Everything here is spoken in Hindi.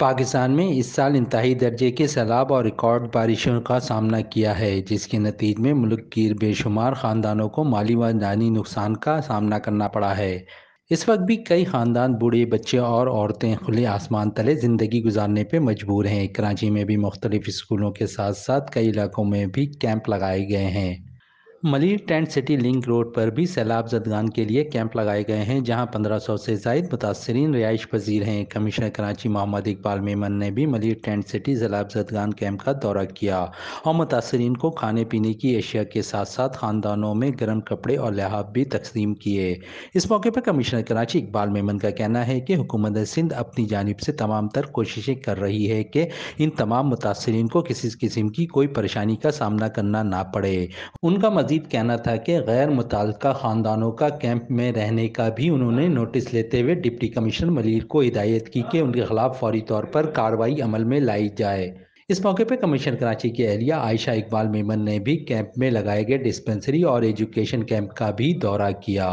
पाकिस्तान में इस साल इंतहाई दर्जे के सैलाब और रिकॉर्ड बारिशों का सामना किया है जिसके नतीजे में मुल्क की बेशुमार ख़ानदानों को माली व जानी नुकसान का सामना करना पड़ा है इस वक्त भी कई ख़ानदान बूढ़े बच्चे और औरतें खुले आसमान तले ज़िंदगी गुजारने पर मजबूर हैं कराची में भी मुख्तलिफ़ स्कूलों के साथ साथ कई इलाकों में भी कैंप लगाए गए हैं Malir tent city link road पर भी सैलाब जदगान के लिए कैंप लगाए गए हैं जहां 1500 से जायद मुतासरीन रिहाइश पजीर हैं कमिश्नर कराची मोहम्मद इकबाल मेमन ने भी मलिर टेंट सिटी सैलाब जदगान कैंप का दौरा किया और मुतासरीन को खाने पीने की अशिया के साथ साथ खानदानों में गर्म कपड़े और लिहाब भी तकसीम किए इस मौके पर कमिश्नर कराची इकबाल मेमन का कहना है कि हुकूमत सिंध अपनी जानब से तमाम तर कोशिशें कर रही है कि इन तमाम मुतासरीन को किसी किस्म की कोई परेशानी का सामना करना ना पड़े उनका मजीद मजीद कहना था कि गैर मुतल ख़ानदानों का कैंप में रहने का भी उन्होंने नोटिस लेते हुए डिप्टी कमिश्नर मलिर को हिदायत की कि उनके खिलाफ फौरी तौर पर कार्रवाई अमल में लाई जाए इस मौके पर कमिश्नर कराची की अहलिया आयशा इकबाल मेमन ने भी कैंप में लगाए गए डिस्पेंसरी और एजुकेशन कैंप का भी दौरा किया